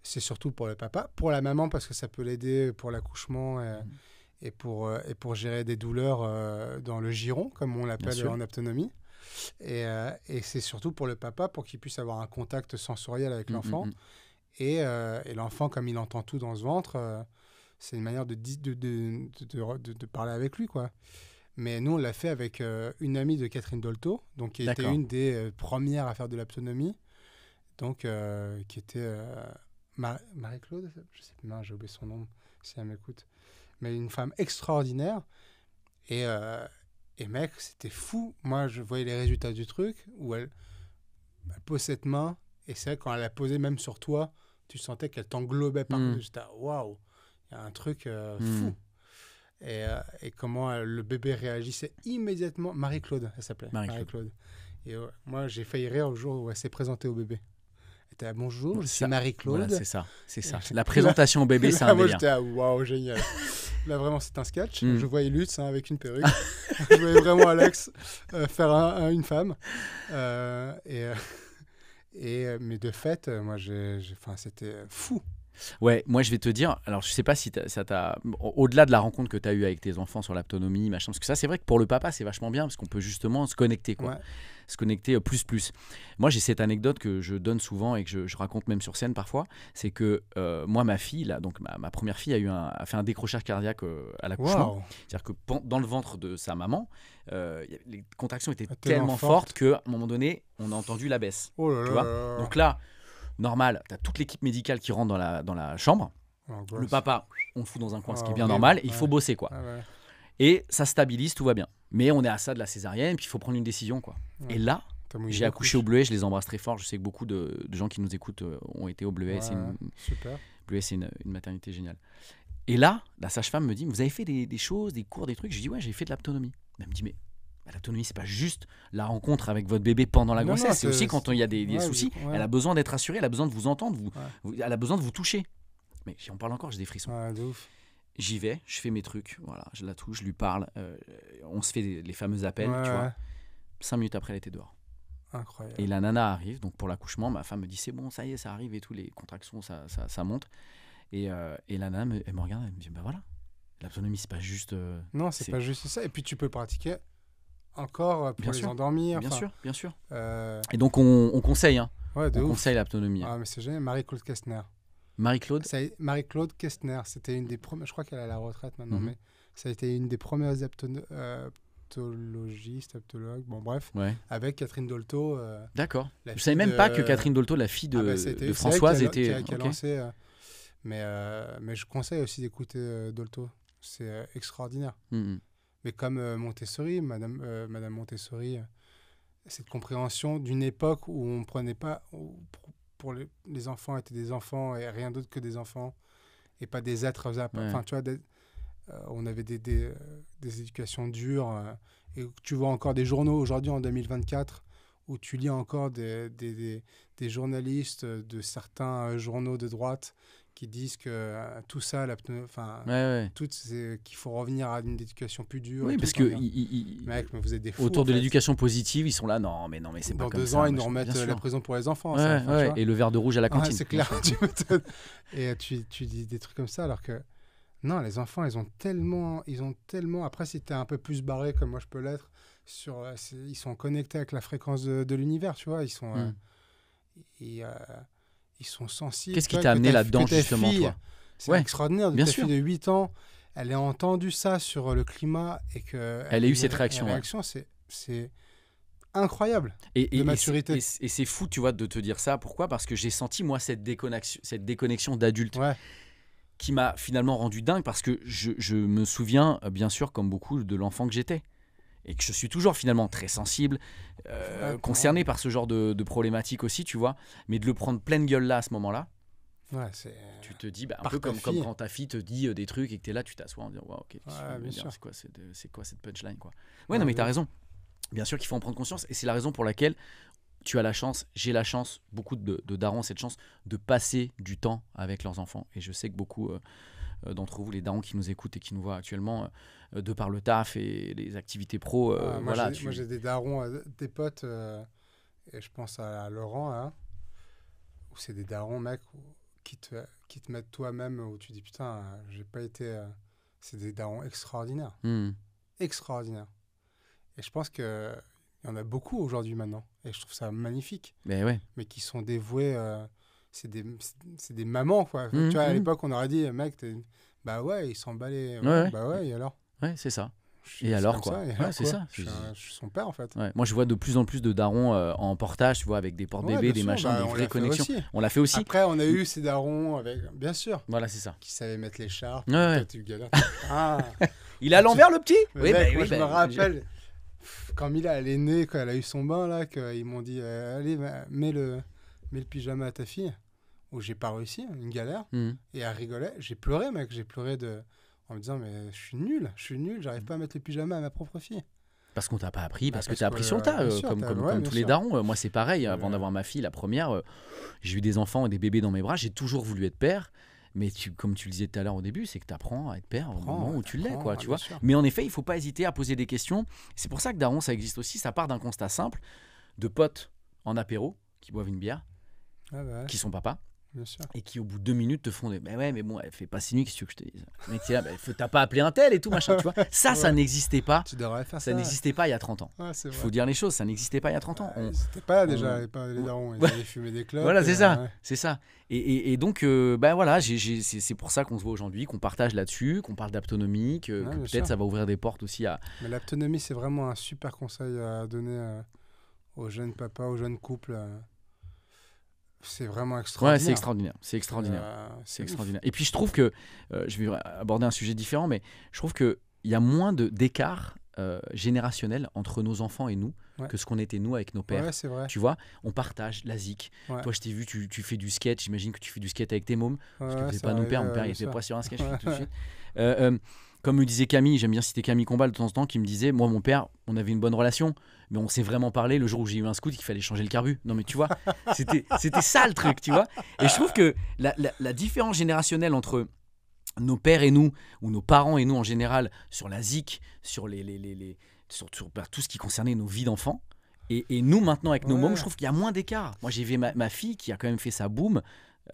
A: c'est surtout pour le papa. Pour la maman, parce que ça peut l'aider pour l'accouchement et, mm. pour, euh, et pour gérer des douleurs euh, dans le giron, comme on l'appelle en autonomie. Et, euh, et c'est surtout pour le papa, pour qu'il puisse avoir un contact sensoriel avec mm, mm, l'enfant. Et, et l'enfant, comme il entend tout dans ce ventre, c'est une manière de de, de, de, parler avec lui, quoi. Mais nous, on l'a fait avec une amie de Catherine Dolto, donc qui était une des premières à faire de l'autonomie, donc qui était Marie-Claude, je sais plus, j'ai oublié son nom si elle m'écoute, mais une femme extraordinaire. Euh, et, mec, c'était fou. Moi, je voyais les résultats du truc où elle, posait cette main, et c'est vrai, quand elle l'a posé même sur toi, tu sentais qu'elle t'englobait par mm. le waouh, y a un truc euh, mm. fou. Et, euh, comment le bébé réagissait immédiatement. Marie-Claude, elle s'appelait. Marie-Claude. et moi, j'ai failli rire au jour où elle s'est présentée au bébé bonjour, bah, je suis Marie-Claude. c'est ça, c'est ça. La présentation au bébé, c'est un moi, j'étais à waouh, génial. Là, vraiment, c'est un sketch. Mm. Je voyais Lutz hein, avec une perruque. je voyais vraiment Alex euh, faire une femme. Euh, et, euh, et, mais de fait, moi, j'ai, c'était fou.
B: Ouais, moi je vais te dire, alors je sais pas si ça t'a. Au-delà de la rencontre que t'as as eue avec tes enfants sur l'autonomie, machin, parce que ça c'est vrai que pour le papa c'est vachement bien parce qu'on peut justement se connecter, quoi. Se connecter euh, plus plus. Moi j'ai cette anecdote que je donne souvent et que je, raconte même sur scène parfois, c'est que euh, moi ma fille, là, donc ma, première fille a, eu un, fait un décrochage cardiaque euh, à l'accouchement. C'est-à-dire que dans le ventre de sa maman, les contractions étaient ah, tellement, fortes, qu'à un moment donné on a entendu la baisse. Oh tu vois Donc là normal, tu as toute l'équipe médicale qui rentre dans la, dans la chambre. Le papa, on le fout dans un coin, ce qui est ah, bien normal. Il faut bosser, quoi. Ah, Et ça stabilise, tout va bien. Mais on est à ça de la césarienne, puis il faut prendre une décision, quoi. Et là, j'ai accouché au bleuet, je les embrasse très fort. Je sais que beaucoup de, gens qui nous écoutent euh, ont été au bleuet. c'est une, Bleuet, c'est une, maternité géniale. Et là, la sage-femme me dit Vous avez fait des, choses, des cours, des trucs Je dis Ouais, j'ai fait de l'autonomie. Elle me dit Mais L'autonomie, bah, l'autonomie, c'est pas juste la rencontre avec votre bébé pendant la grossesse, c'est aussi quand il y a des, soucis. Elle a besoin d'être assurée, elle a besoin de vous entendre, vous, elle a besoin de vous toucher. Mais j'en parle encore, j'ai des frissons. j'y vais, je fais mes trucs, voilà, je la touche, je lui parle, euh, on se fait les fameux appels, Cinq minutes après, elle était dehors. Incroyable. Et la nana arrive, donc pour l'accouchement, ma femme me dit c'est bon, ça y est, ça arrive et tout, les contractions, ça, ça, monte. Et, euh, et, la nana, me, me regarde, elle me dit bah voilà, l'autonomie, c'est pas juste. Euh, non, c'est pas juste
A: ça. Et puis tu peux pratiquer encore euh, pour bien les endormir. Bien sûr, bien sûr. Euh, Et
B: donc on, conseille, on conseille hein. l'aptonomie. Ah,
A: mais c'est génial, Marie-Claude Kestner. Marie-Claude Marie-Claude Kestner, c'était une des premières, je crois qu'elle est à la retraite maintenant, mhm. mais ça a été une des premières aptologistes, aptologues, bon bref, avec Catherine Dolto. Euh, D'accord. Je ne savais même pas que Catherine Dolto, la fille de, ah, bah, Françoise, était... a mais, mais je conseille aussi d'écouter Dolto, c'est extraordinaire. Mhm. Mais comme euh, Montessori, Madame, euh, Madame Montessori, euh, cette compréhension d'une époque où on prenait pas, pour, les, enfants étaient des enfants et rien d'autre que des enfants et pas des êtres. Enfin, tu vois, on avait des, des, éducations dures et tu vois encore des journaux aujourd'hui en 2024 où tu lis encore des, journalistes de certains journaux de droite qui disent que euh, tout ça, la pneu, enfin, ouais, c'est qu'il faut revenir à une éducation plus dure. Oui, parce que Mec, vous êtes des fous, autour de l'éducation
B: positive, ils sont là, non, mais non, mais c'est pas comme ça. Dans deux ans, ils nous remettent la prison pour les enfants. et le verre de rouge à la cantine. c'est clair.
A: et euh, tu, tu, dis des trucs comme ça, alors que non, les enfants, ils ont tellement, ils ont tellement. Après, si t'es un peu plus barré comme moi, je peux l'être, sur, euh, ils sont connectés avec la fréquence de, l'univers, tu vois. Ils sont. Mmh. et, ils sont sensibles. Qu'est-ce qui t'a amené là-dedans, justement, toi C'est extraordinaire. bien sûr. fille de 8 ans, elle a entendu ça sur le climat et que. Elle, a eu cette réaction. c'est, incroyable
B: et, de maturité. Et c'est, fou, tu vois, de te dire ça. Pourquoi Parce que j'ai senti, moi, cette déconnexion, cette déconnexion d'adulte. qui m'a finalement rendu dingue parce que je me souviens, bien sûr, comme beaucoup, de l'enfant que j'étais et que je suis toujours finalement très sensible, euh, concerné par ce genre de, problématique aussi, tu vois, mais de le prendre pleine gueule là à ce moment-là. Euh, tu te dis, bah, un peu comme, comme, quand ta fille te dit euh, des trucs et que tu es là, tu t'assois en disant, ok, c'est quoi, cette punchline quoi. Ouais, non, mais tu as raison. Bien sûr qu'il faut en prendre conscience et c'est la raison pour laquelle tu as la chance, j'ai la chance, beaucoup de, de cette chance de passer du temps avec leurs enfants. Et je sais que beaucoup euh, d'entre vous, les darons qui nous écoutent et qui nous voient actuellement, euh, de par le taf et les activités pro. Euh, ah, moi, voilà, j'ai, moi, j'ai
A: des darons, des potes, et je pense à Laurent, hein, où c'est des darons, mec, qui, te, qui te mettent toi-même, où tu dis putain, j'ai pas été. c'est des darons extraordinaires. Hmm. Extraordinaires. Et je pense qu'il y en a beaucoup aujourd'hui maintenant. Et je trouve ça magnifique. Mais ben ouais. Mais qui sont dévoués c'est des, des, mamans, quoi. Mmh, tu vois, à mmh. l'époque, on aurait dit, mec, bah ouais, ils s'en Ouais, Bah ouais, et alors
B: Ouais, c'est ça. Et alors quoi c'est ça. Je suis, son père en fait. Moi je vois de plus en plus de darons euh, en portage, tu vois, avec des portes bébés, des machines machins, bah, des vraies connexions. On l'a fait aussi. Après on a eu
A: ces darons avec, bien sûr. Voilà c'est ça. Qui savaient mettre les Ouais, Tu ah. Il a bah, l'envers le petit bah Oui, je me rappelle quand Mila elle est née, quand elle a eu son bain là, qu'ils m'ont dit euh, allez mets le mets le pyjama à ta fille, où j'ai pas réussi, une galère, mmh. et à rigoler, J'ai pleuré, mec, j'ai pleuré de... en me disant, mais je suis nul, je suis nul, j'arrive mmh. pas à mettre le pyjama à ma propre fille.
B: Parce qu'on t'a pas appris, bah, parce que tu as appris sur le euh, euh, tas, comme, comme, tous les darons. Euh, moi, c'est pareil, avant d'avoir ma fille, la première, j'ai eu des enfants et des bébés dans mes bras, j'ai toujours voulu être père. Mais tu, comme tu le disais tout à l'heure au début, c'est que tu apprends à être père au moment où tu l'es, quoi, tu vois. Mais en effet, il faut pas hésiter à poser des questions. C'est pour ça que darons, ça existe aussi. Ça part d'un constat simple de potes en apéro qui boivent une bière ah bah qui sont papas. Et qui au bout de deux minutes te font des. Mais ouais, mais bon, elle fait pas si nuit, qu'est-ce que je te dise Mais t'es là, bah, t'as pas appelé un tel et tout, machin, tu vois. Ça, ça n'existait pas. Tu devrais faire ça. Ça n'existait pas il y a 30 ans. Il faut dire les choses, ça n'existait pas il y a 30 ans. Bah, c'était
A: pas déjà, les darons, ils avaient fumé des clopes. Voilà, c'est ça.
B: C'est ça. Et, donc, ben voilà, c'est pour ça qu'on se voit aujourd'hui, qu'on partage là-dessus, qu'on parle d'aptonomie, que, peut-être ça va ouvrir des portes aussi à.
A: Mais l'aptonomie, c'est vraiment un super conseil à donner euh, aux jeunes papas, aux jeunes couples. Euh, c'est vraiment extraordinaire. c'est extraordinaire. Euh, c'est extraordinaire. Et puis
B: je trouve que, euh, je vais aborder un sujet différent, mais je trouve qu'il y a moins d'écart euh, générationnel entre nos enfants et nous que ce qu'on était nous avec nos pères. Tu vois, on partage la zik. Toi, je t'ai vu, tu, fais du skate. J'imagine que tu fais du skate avec tes mômes. parce que vous pas nos pères. Mon père, il fait pas sur un skate. tout de suite comme me disait Camille, j'aime bien citer Camille Combal de temps en temps, qui me disait Moi, mon père, on avait une bonne relation, mais on s'est vraiment parlé le jour où j'ai eu un scout qu'il fallait changer le carbu. Non, mais tu vois, c'était, c'était ça le truc, tu vois. Et je trouve que la, différence générationnelle entre nos pères et nous, ou nos parents et nous en général, sur la ZIC, sur, les, les, les, bah, tout ce qui concernait nos vies d'enfants, et, nous maintenant avec nos mômes, je trouve qu'il y a moins d'écart. Moi, j'ai vu ma, ma, fille qui a quand même fait sa boum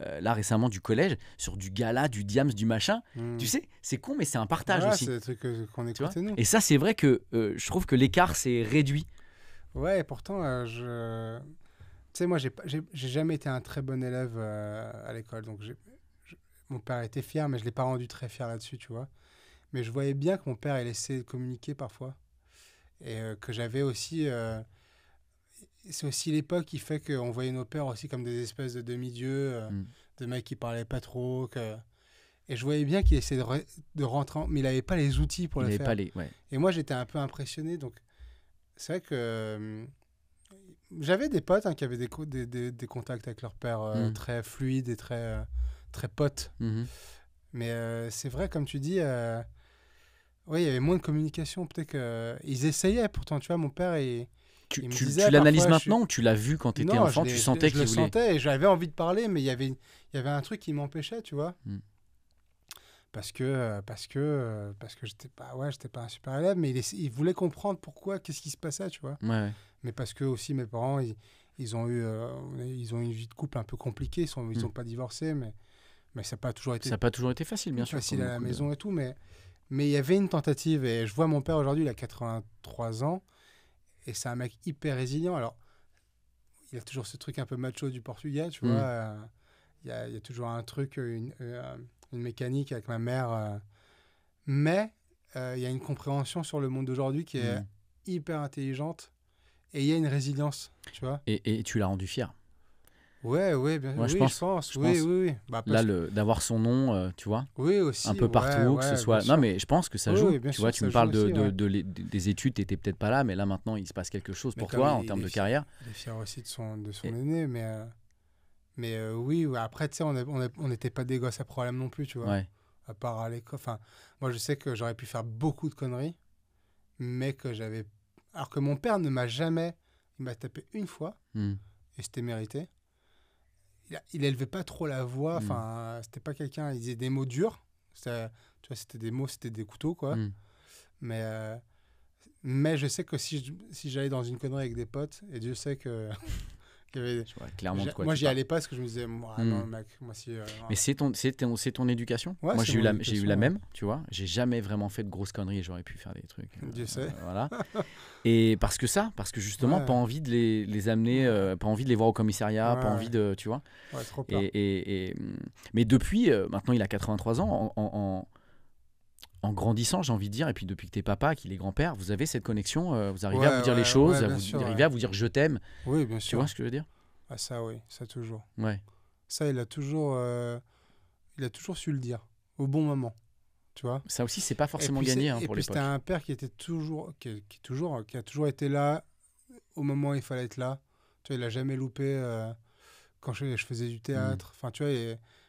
B: euh, là récemment du collège sur du gala, du diams, du machin. Hmm. Tu sais, c'est con, mais c'est un partage aussi.
A: C'est euh, qu'on Et
B: ça, c'est vrai que euh, je trouve que l'écart s'est réduit.
A: Ouais, et pourtant, je. Tu sais, moi, j'ai jamais été un très bon élève à l'école. Donc, mon père était fier, mais je ne l'ai pas rendu très fier là-dessus, tu vois. Mais je voyais bien que mon père, il de communiquer parfois. Et que j'avais aussi c'est aussi l'époque qui fait qu'on voyait nos pères aussi comme des espèces de demi-dieux, euh, mm. de mecs qui parlaient pas trop. Que... Et je voyais bien qu'il essayait de, rentrer, mais il n'avait pas les outils pour il le faire. Pas les... ouais. Et moi, j'étais un peu impressionné. Donc, c'est vrai que euh, j'avais des potes hein, qui avaient des, des, contacts avec leur père euh, mm. très fluides et très, très potes. Mm-hmm. Mais c'est vrai, comme tu dis. oui, il y avait moins de communication. Peut-être qu'ils essayaient pourtant. Tu vois, mon père, est tu, l'analyses maintenant ou tu l'as vu quand tu étais enfant Tu sentais qu'il Je le sentais et j'avais envie de parler, mais il y avait, il y avait un truc qui m'empêchait, tu vois. Hmm. Parce que, euh, parce que, euh, parce que j'étais pas, ouais, j'étais pas un super élève, mais il, voulait comprendre pourquoi, qu'est-ce qui se passait, tu vois. Mais parce que aussi mes parents, ils, ont eu, euh, ils ont une vie de couple un peu compliquée. Ils sont, ils n'ont hmm. pas divorcé, mais, mais ça n'a pas toujours été. pas toujours été facile, bien sûr. à la maison et tout, mais, mais il y avait une tentative. Et je vois mon père aujourd'hui, il a 83 ans. Et c'est un mec hyper résilient. Alors, il y a toujours ce truc un peu macho du portugais, tu mm. vois. Euh, il, y a, toujours un truc, une, euh, mécanique avec ma mère. Euh. mais il y a une compréhension sur le monde d'aujourd'hui qui est mm. hyper intelligente et il y a une résilience, tu vois.
B: et tu l'as rendu fier.
A: Ouais, ouais, bien Moi, oui, je pense. oui, oui, oui. Bah, là,
B: d'avoir son nom, euh, tu vois, oui, aussi, un peu partout, que ce soit. Non, mais je pense que ça joue. tu vois, tu me parles de, des études, tu n'étais peut-être pas là, mais là maintenant, il se passe quelque chose pour toi en termes de carrière. Il est fier aussi
A: de son, de son aîné, mais, euh, mais euh, oui, après, tu sais, on n'était pas des gosses à problème non plus, tu vois. À part à l'école. Enfin, moi, je sais que j'aurais pu faire beaucoup de conneries, mais que j'avais. Alors que mon père ne m'a jamais. Il m'a tapé une fois, hmm. et c'était mérité il, élevait pas trop la voix. Mm. Enfin, c'était pas quelqu'un. Il disait des mots durs. Tu vois, c'était des mots, c'était des couteaux, quoi. Mm. Mais, euh, mais je sais que si, j'allais dans une connerie avec des potes, et Dieu sait que clairement moi, j'y allais pas parce que je me disais, ah hmm. euh, mais c'est
B: ton, ton, éducation. moi, j'ai eu, la, j'ai eu la même, tu vois. J'ai jamais vraiment fait de grosses conneries. J'aurais pu faire des trucs. Euh, voilà. Et parce que ça, parce que justement, pas envie de les, amener, euh, pas envie de les voir au commissariat, pas envie de. Tu vois. et, mais depuis, maintenant, il a 83 ans en grandissant, j'ai envie de dire, et puis depuis que t'es papa, qu'il est grand-père, vous avez cette connexion, euh, vous arrivez à vous dire les choses, vous arrivez à vous dire je t'aime. Oui, bien sûr. Tu vois ce que je veux dire
A: ah, Ça, oui, ça toujours. Ouais. Ça, il a toujours, euh, il a toujours su le dire au bon moment. Tu vois
B: ça aussi, c'est pas forcément gagné hein, pour les Et puis c'était
A: un père qui était toujours, qui, toujours, qui a toujours été là au moment où il fallait être là. Tu vois, il a jamais loupé euh, quand je, faisais du mmh. théâtre. Enfin, tu vois,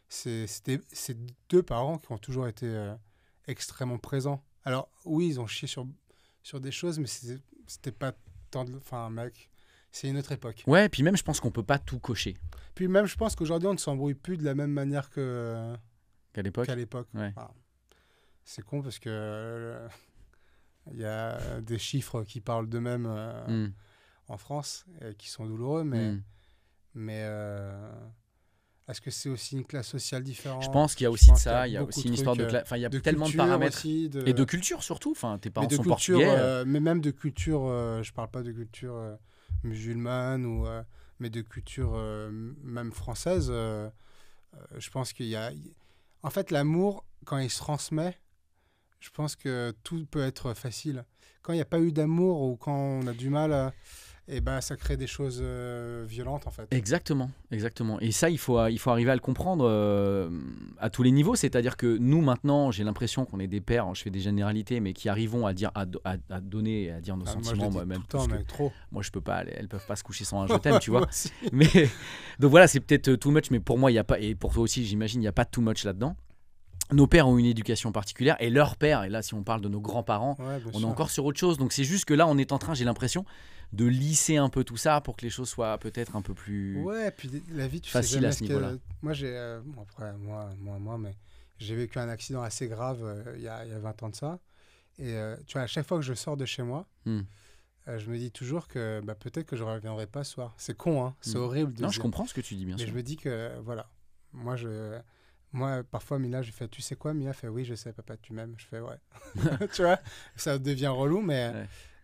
A: c'était ces deux parents qui ont toujours été extrêmement présent. Alors, oui, ils ont chié sur, sur des choses, mais c'était pas tant de. Enfin, mec, c'est une autre époque. Ouais,
B: puis même, je pense qu'on peut pas tout cocher.
A: Puis même, je pense qu'aujourd'hui, on ne s'embrouille plus de la même manière que.
B: Qu'à l'époque. Qu'à l'époque.
A: c'est con parce que. Euh, il y a des chiffres qui parlent d'eux-mêmes euh, hmm. en France et qui sont douloureux, mais. Hmm. Mais. Euh, est-ce que c'est aussi une classe sociale différente Je pense qu'il y a aussi de ça. Il y a aussi une histoire de classe. Enfin, il y a tellement de paramètres. Et de culture
B: surtout. Enfin, tes parents sont euh,
A: mais même de culture, je euh, je parle pas de culture euh, musulmane, ou, mais de culture même française. je pense qu'il y a. En fait, l'amour, quand il se transmet, je pense que tout peut être facile. Quand il n'y a pas eu d'amour ou quand on a du mal à et eh ben ça crée des choses euh, violentes en fait.
B: Exactement, exactement. Et ça, il faut, il faut arriver à le comprendre euh, à tous les niveaux. C'est-à-dire que nous, maintenant, j'ai l'impression qu'on est des pères, je fais des généralités, mais qui arrivons à dire, à, à, donner, à dire nos ah, sentiments. Moi, même temps, Moi, je peux pas, elles peuvent pas se coucher sans un je tu vois. mais donc voilà, c'est peut-être euh, too much, mais pour moi, il y a pas, et pour toi aussi, j'imagine, il n'y a pas too much là-dedans nos pères ont une éducation particulière et leur père, et là si on parle de nos grands-parents, on est encore sur autre chose. Donc c'est juste que là on est en train, j'ai l'impression, de lisser un peu tout ça pour que les choses soient peut-être un peu plus. Ouais, puis la vie, tu sais à ce,
A: Moi, j'ai. Euh, après, moi, moi, moi, mais j'ai vécu un accident assez grave euh, il y, a, y, a 20 ans de ça. Et euh, tu vois, à chaque fois que je sors de chez moi, hmm. je me dis toujours que bah, peut-être que je ne reviendrai pas ce soir. C'est con, hein c'est hmm. horrible. non, je comprends ce que tu dis, bien Mais je me dis que, voilà, moi, je, moi parfois, Mila, je fais, tu sais quoi, Mila fait, oui, je sais, papa, tu m'aimes. Je fais, ouais. tu vois, ça devient relou, mais,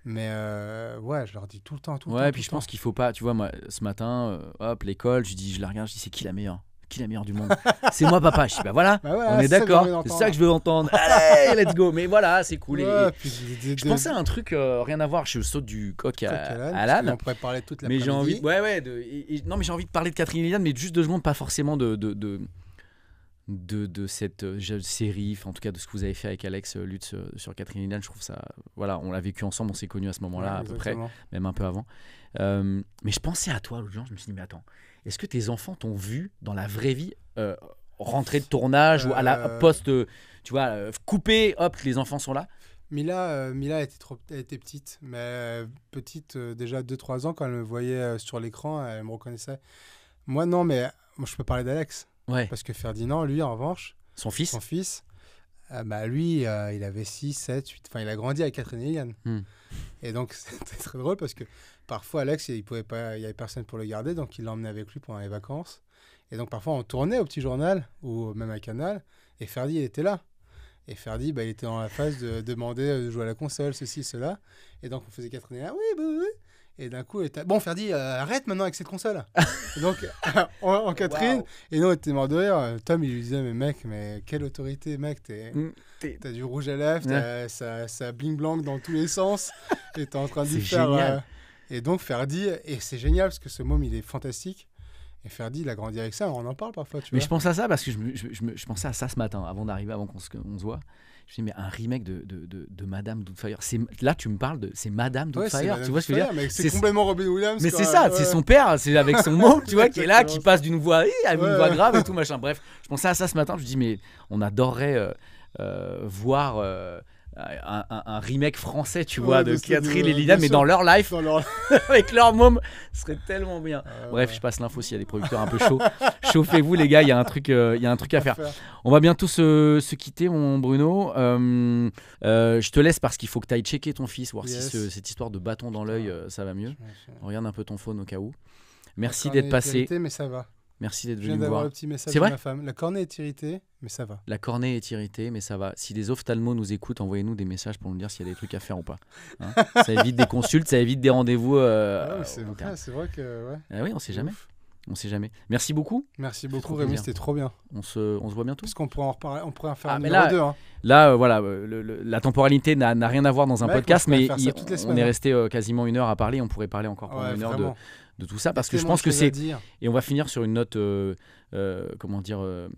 A: mais euh, ouais, je leur dis tout le temps, tout le ouais, puis je
B: pense qu'il faut pas, tu vois, moi, ce matin, euh, hop, l'école, je dis, je la regarde, je dis, c'est qui la meilleure Qui la meilleure du monde C'est moi, papa. Je dis, bah voilà, bah on est d'accord, c'est ça que je veux entendre. Allez, let's go. Mais voilà, c'est cool. je pensais à un truc, euh, rien à voir, je saut du coq à, Alan. On pourrait parler toute la Mais j'ai envie, non, mais j'ai envie de parler de Catherine Eliane, mais juste deux secondes, pas forcément de de, de cette euh, série, en tout cas de ce que vous avez fait avec Alex euh, Lutz euh, sur Catherine Hidalgo. Je trouve ça. Voilà, on l'a vécu ensemble, on s'est connus à ce moment-là, à peu près, même un peu avant. mais je pensais à toi, l'autre je me suis dit, mais attends, est-ce que tes enfants t'ont vu dans la vraie vie rentrer de tournage ou à la poste, tu vois, couper, hop, les enfants sont là Mila, Mila
A: était, trop, était petite, mais petite, déjà 2-3 ans, quand elle me voyait sur l'écran, elle me reconnaissait. Moi, non, mais moi, je peux parler d'Alex. Parce que Ferdinand, lui, en revanche, son fils, son fils euh, bah, lui, euh, il avait 6, 7, 8. Enfin, il a grandi avec Catherine et hmm. Et donc, c'était très drôle parce que parfois, Alex, il pouvait pas, il y avait personne pour le garder, donc il l'emmenait avec lui pendant les vacances. Et donc, parfois, on tournait au petit journal ou même à Canal, et Ferdi, il était là. Et Ferdi, bah, il était dans la phase de demander de jouer à la console, ceci, cela. Et donc, on faisait Catherine et oui, oui. Et d'un coup, bon, Ferdi, euh, arrête maintenant avec cette console. donc, en, Catherine. et Et on était mort de rire. Euh, Tom, il lui disait, mais mec, mais quelle autorité, mec. T'es, mm. t'as du rouge à lèvres, ça, ça bling blanc dans tous les sens. et t'es en train de faire. Euh, et donc, Ferdi, et c'est génial parce que ce môme, il est fantastique. Et Ferdi, il a grandi avec ça, on en parle parfois. Tu mais je pense
B: à ça parce que je, je, je, pensais à ça ce matin, avant d'arriver, avant qu'on se voit. Je me dis, mais un remake de, de, de, Madame Doubtfire. Là, tu me parles de. C'est Madame Doubtfire, tu vois ce que je veux dire C'est complètement Robin Williams. Mais c'est ça, c'est son père, c'est avec son mot, tu vois, qui est là, qui passe d'une voix à une voix grave et tout, machin. Bref, je pensais à ça ce matin, je me dis, mais on adorerait euh, euh, voir. Euh, euh, un, remake français, tu vois, de Catherine et Lina, mais dans leur life, avec leur môme, serait tellement bien. Ah Bref, je passe l'info s'il y a des producteurs un peu chauds. Chauffez-vous, les gars, il y a un truc, euh, il y a un truc à, faire. On va bientôt se, se quitter, mon Bruno. Euh, je te laisse parce qu'il faut que tu ailles checker ton fils, voir si cette histoire de bâton dans l'œil, ça va mieux. Regarde un peu ton phone au cas où. Merci d'être passé. mais ça va. Merci d'être venu voir. petit message de ma
A: femme. La cornée est irritée, mais
B: ça va. La cornée est irritée, mais ça va. Si des ophtalmos nous écoutent, envoyez-nous des messages pour nous dire s'il y a des trucs à faire ou pas. Hein. ça évite des consultes, ça évite des rendez-vous. Euh, ah
A: oui c'est vrai, vrai, que. Ouais. Ah oui, on sait jamais.
B: On sait jamais. Merci beaucoup. Merci beaucoup Rémi, c'était trop bien. On se, on se voit bientôt. Parce qu'on pourrait en
A: faire ah, un numéro là, hein.
B: Là, euh, voilà, euh, la temporalité n'a rien à voir dans un podcast, mais on est hein. resté euh, quasiment une heure à parler. On pourrait parler encore pendant une heure de, de tout ça parce que je pense que c'est et on va finir sur une note euh, euh, comment dire euh,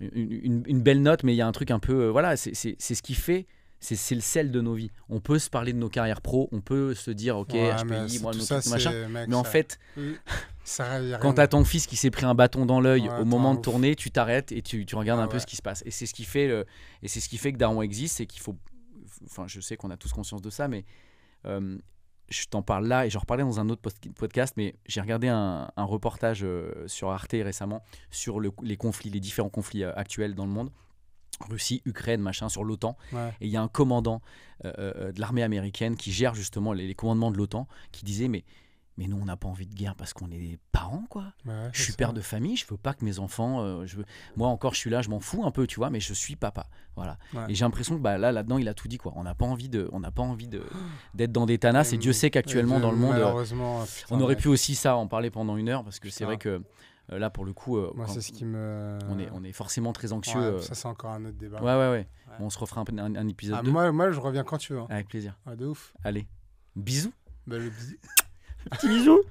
B: une, belle note mais il y a un truc un peu voilà c'est ce qui fait c'est le sel de nos vies. On peut se parler de nos carrières pro, on peut se dire ok, HPI, moi, machin. mais en fait, quand t'as ton fils qui s'est pris un bâton dans l'œil au moment de tourner, tu t'arrêtes et tu, tu regardes ah un peu ce qui se passe. Et c'est ce qui fait le, et c'est ce qui fait que Daron existe, et qu'il faut. Enfin, je sais qu'on a tous conscience de ça, mais je t'en parle là et j'en reparlais dans un autre podcast, mais j'ai regardé un, reportage euh, sur Arte récemment sur les conflits, les différents conflits euh, actuels dans le monde. Russie, Ukraine, machin, sur l'OTAN. Et il y a un commandant euh, de l'armée américaine qui gère justement les commandements de l'OTAN qui disait, mais mais nous, on n'a pas envie de guerre parce qu'on est des parents, quoi. je suis père de famille, je veux pas que mes enfants. Euh, je Moi, encore, je suis là, je m'en fous un peu, tu vois, mais je suis papa. Voilà. Et j'ai l'impression que bah, là, là-dedans, il a tout dit, quoi. On n'a pas envie de, on n'a pas envie de d'être dans des tanas. Et, Dieu mm. sait qu'actuellement, dans le monde, malheureusement, euh, on aurait pu aussi ça en parler pendant une heure parce que c'est vrai que. Euh, là, pour le coup, c'est ce qui me... on, est, on est forcément très anxieux. Ça, c'est encore un autre débat. Ouais, ouais, ouais. on se refera un, un épisode. Ah, moi, moi, je reviens quand tu veux. Hein. Avec plaisir. de ouf. Allez, bisous.
A: Bah, Petit bisou.